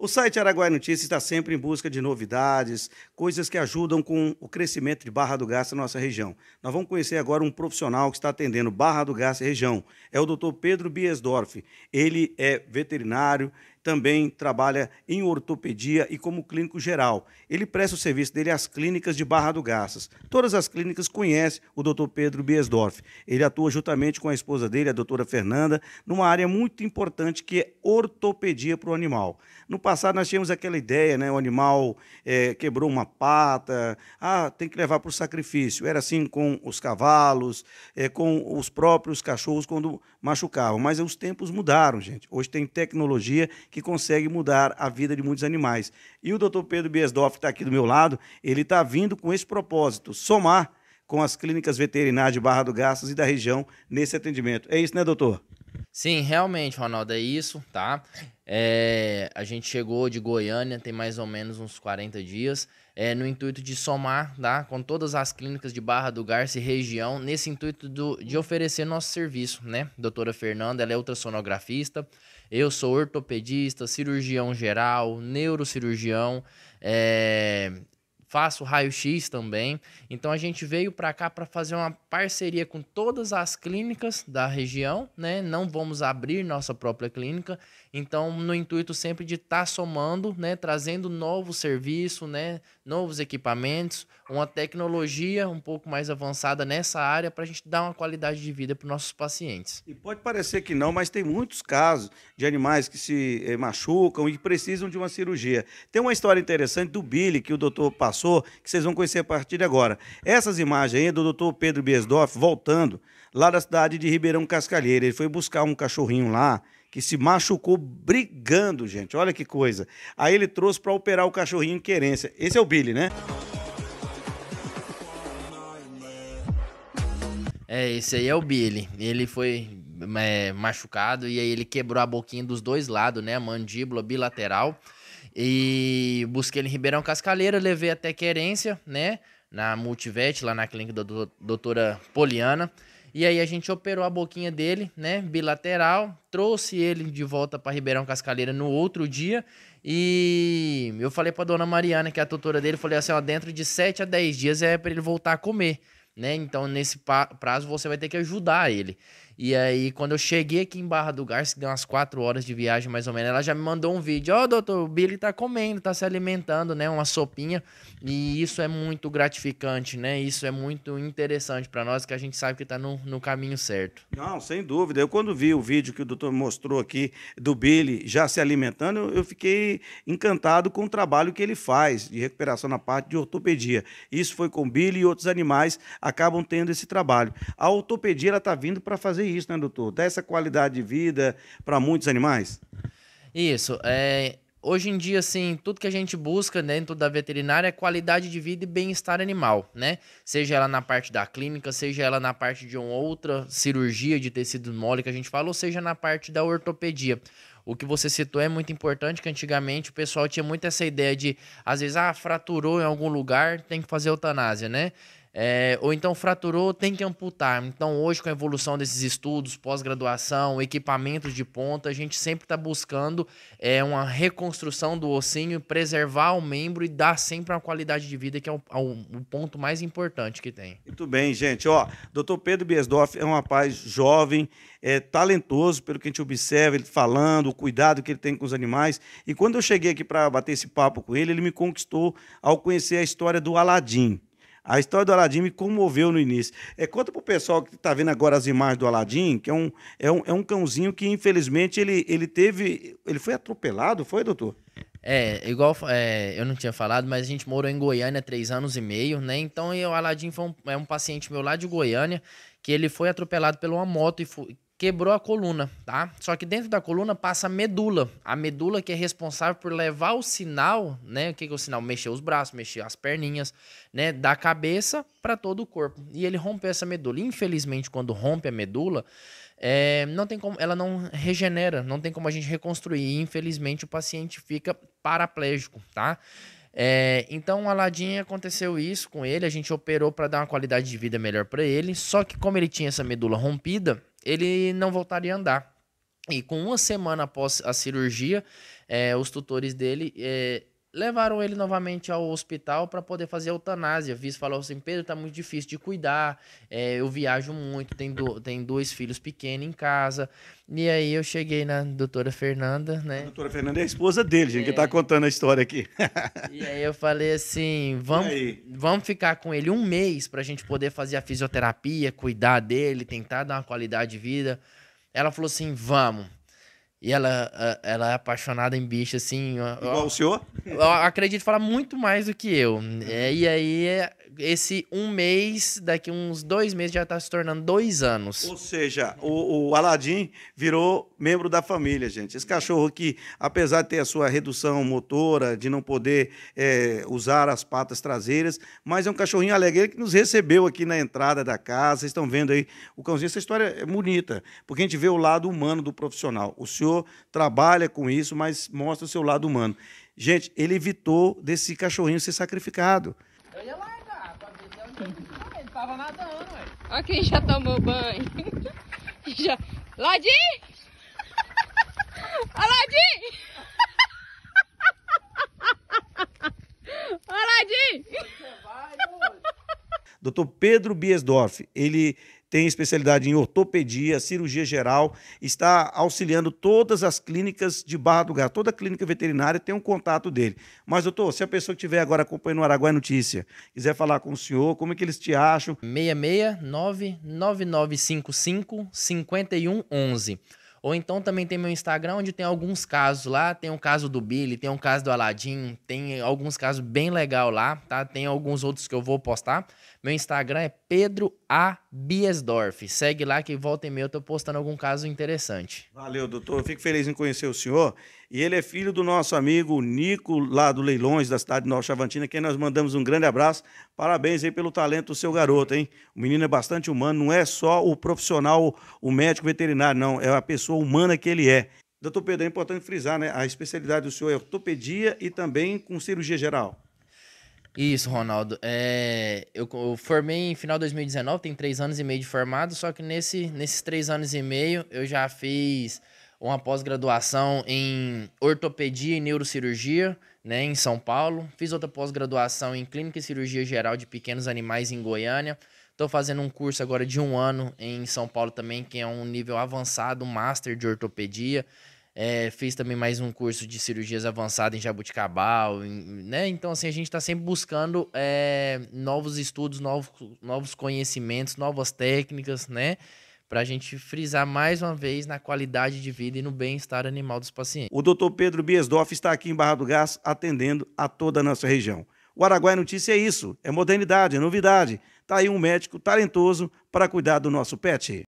O site Araguaia Notícias está sempre em busca de novidades, coisas que ajudam com o crescimento de Barra do Garça na nossa região. Nós vamos conhecer agora um profissional que está atendendo Barra do Garça região. É o Dr. Pedro Biesdorf. Ele é veterinário, também trabalha em ortopedia e como clínico geral. Ele presta o serviço dele às clínicas de Barra do Garças. Todas as clínicas conhecem o Dr. Pedro Biesdorf. Ele atua juntamente com a esposa dele, a doutora Fernanda, numa área muito importante que é ortopedia para o animal. No passado nós tínhamos aquela ideia, né? O animal é, quebrou uma pata, ah, tem que levar para o sacrifício. Era assim com os cavalos, é, com os próprios cachorros quando machucavam. Mas os tempos mudaram, gente. Hoje tem tecnologia que que consegue mudar a vida de muitos animais. E o Dr. Pedro Biesdorf, que está aqui do meu lado, ele está vindo com esse propósito, somar com as clínicas veterinárias de Barra do Garças e da região nesse atendimento. É isso, né, doutor? Sim, realmente, Ronaldo, é isso, tá? É, a gente chegou de Goiânia tem mais ou menos uns 40 dias, é, no intuito de somar, tá? Com todas as clínicas de Barra do Garça e região, nesse intuito do, de oferecer nosso serviço, né? Doutora Fernanda, ela é ultrassonografista, eu sou ortopedista, cirurgião geral, neurocirurgião, é, faço raio-x também. Então a gente veio para cá para fazer uma parceria com todas as clínicas da região, né? Não vamos abrir nossa própria clínica. Então, no intuito sempre de estar tá somando, né, trazendo novo serviço, né, novos equipamentos, uma tecnologia um pouco mais avançada nessa área para a gente dar uma qualidade de vida para os nossos pacientes. E pode parecer que não, mas tem muitos casos de animais que se eh, machucam e precisam de uma cirurgia. Tem uma história interessante do Billy que o doutor passou, que vocês vão conhecer a partir de agora. Essas imagens aí é do doutor Pedro Biesdorf voltando lá da cidade de Ribeirão Cascalheira. Ele foi buscar um cachorrinho lá que se machucou brigando, gente. Olha que coisa. Aí ele trouxe para operar o cachorrinho em querência. Esse é o Billy, né? É, esse aí é o Billy. Ele foi é, machucado e aí ele quebrou a boquinha dos dois lados, né? A mandíbula bilateral. E busquei ele em Ribeirão Cascaleira, levei até Querência, né? Na Multivet, lá na clínica da doutora Poliana. E aí a gente operou a boquinha dele, né, bilateral, trouxe ele de volta para Ribeirão Cascaleira no outro dia. E eu falei para dona Mariana, que é a tutora dele, falei assim, ó, dentro de 7 a 10 dias é para ele voltar a comer, né? Então nesse prazo você vai ter que ajudar ele. E aí, quando eu cheguei aqui em Barra do Garça, que deu umas 4 horas de viagem mais ou menos, ela já me mandou um vídeo: Ó, oh, doutor, o Billy tá comendo, tá se alimentando, né? Uma sopinha. E isso é muito gratificante, né? Isso é muito interessante para nós, que a gente sabe que tá no, no caminho certo. Não, sem dúvida. Eu, quando vi o vídeo que o doutor mostrou aqui do Billy já se alimentando, eu, eu fiquei encantado com o trabalho que ele faz de recuperação na parte de ortopedia. Isso foi com o Billy e outros animais acabam tendo esse trabalho. A ortopedia, ela tá vindo para fazer isso, né, doutor? Dá essa qualidade de vida para muitos animais? Isso. É, hoje em dia, assim, tudo que a gente busca dentro da veterinária é qualidade de vida e bem-estar animal, né? Seja ela na parte da clínica, seja ela na parte de uma outra cirurgia de tecido mole que a gente fala, ou seja na parte da ortopedia. O que você citou é muito importante, que antigamente o pessoal tinha muito essa ideia de, às vezes, ah, fraturou em algum lugar, tem que fazer eutanásia, né? É, ou então fraturou, tem que amputar. Então, hoje, com a evolução desses estudos, pós-graduação, equipamentos de ponta, a gente sempre está buscando é, uma reconstrução do ossinho, preservar o membro e dar sempre uma qualidade de vida, que é, é o, o ponto mais importante que tem. Muito bem, gente. Ó, doutor Pedro Biesdorf é um rapaz jovem, é, talentoso, pelo que a gente observa, ele falando, o cuidado que ele tem com os animais. E quando eu cheguei aqui para bater esse papo com ele, ele me conquistou ao conhecer a história do Aladim. A história do Aladim me comoveu no início. É, conta pro pessoal que está vendo agora as imagens do Aladim, que é um, é um, é um cãozinho que, infelizmente, ele, ele teve. Ele foi atropelado, foi, doutor? É, igual é, eu não tinha falado, mas a gente morou em Goiânia três anos e meio, né? Então o Aladim foi um, é um paciente meu lá de Goiânia que ele foi atropelado por uma moto e foi, quebrou a coluna, tá? Só que dentro da coluna passa a medula. A medula que é responsável por levar o sinal, né? O que, que é o sinal? Mexer os braços, mexer as perninhas, né? Da cabeça para todo o corpo. E ele rompeu essa medula. Infelizmente, quando rompe a medula, é, não tem como, ela não regenera, não tem como a gente reconstruir. E, infelizmente, o paciente fica paraplégico, tá? É, então, o Aladim aconteceu isso com ele. A gente operou para dar uma qualidade de vida melhor para ele. Só que, como ele tinha essa medula rompida, ele não voltaria a andar. E com uma semana após a cirurgia, é, os tutores dele é, Levaram ele novamente ao hospital para poder fazer eutanásia. vice falou assim: Pedro, tá muito difícil de cuidar, é, eu viajo muito, tem, do, tem dois filhos pequenos em casa. E aí eu cheguei na doutora Fernanda, né? A doutora Fernanda é a esposa dele, gente, é. que tá é. contando a história aqui. e aí eu falei assim: vamos, vamos ficar com ele um mês para a gente poder fazer a fisioterapia, cuidar dele, tentar dar uma qualidade de vida. Ela falou assim: vamos. E ela, ela é apaixonada em bicho, assim. Igual o senhor? Eu acredito falar muito mais do que eu. É, e aí é esse um mês, daqui uns dois meses, já está se tornando dois anos. Ou seja, o, o Aladim virou membro da família, gente. Esse cachorro que, apesar de ter a sua redução motora, de não poder é, usar as patas traseiras, mas é um cachorrinho alegre que nos recebeu aqui na entrada da casa. Vocês estão vendo aí o cãozinho. Essa história é bonita, porque a gente vê o lado humano do profissional. O senhor trabalha com isso, mas mostra o seu lado humano. Gente, ele evitou desse cachorrinho ser sacrificado. Olha lá. Ah, ele tava nadando, ué. Olha quem já tomou banho. já... Ladim! Aladim! Aladim! Doutor Pedro Biesdorf, ele tem especialidade em ortopedia, cirurgia geral, está auxiliando todas as clínicas de Barra do Gato. Toda clínica veterinária tem um contato dele. Mas, doutor, se a pessoa que estiver agora acompanhando o Araguaia Notícia quiser falar com o senhor, como é que eles te acham? 669-9955-5111. Ou então também tem meu Instagram, onde tem alguns casos lá. Tem um caso do Billy, tem um caso do Aladim, tem alguns casos bem legal lá, tá? Tem alguns outros que eu vou postar. Meu Instagram é Pedro A. Biesdorf. Segue lá que volta e meia eu tô postando algum caso interessante. Valeu, doutor. fico feliz em conhecer o senhor. E ele é filho do nosso amigo Nico, lá do Leilões, da cidade de Nova Chavantina, quem nós mandamos um grande abraço. Parabéns aí pelo talento do seu garoto, hein? O menino é bastante humano, não é só o profissional, o médico veterinário, não. É a pessoa humana que ele é. Doutor Pedro, é importante frisar, né? A especialidade do senhor é ortopedia e também com cirurgia geral. Isso, Ronaldo. É, eu, eu, formei em final de 2019, tem três anos e meio de formado, só que nesse, nesses três anos e meio eu já fiz uma pós-graduação em ortopedia e neurocirurgia, né, em São Paulo. Fiz outra pós-graduação em clínica e cirurgia geral de pequenos animais em Goiânia. Estou fazendo um curso agora de um ano em São Paulo também, que é um nível avançado, master de ortopedia. É, fez também mais um curso de cirurgias avançadas em Jabuticabal, em, né? Então, assim, a gente está sempre buscando é, novos estudos, novos, novos conhecimentos, novas técnicas, né? Para a gente frisar mais uma vez na qualidade de vida e no bem-estar animal dos pacientes. O doutor Pedro Biesdorf está aqui em Barra do Gás atendendo a toda a nossa região. O Araguaia Notícia é isso, é modernidade, é novidade. Está aí um médico talentoso para cuidar do nosso pet.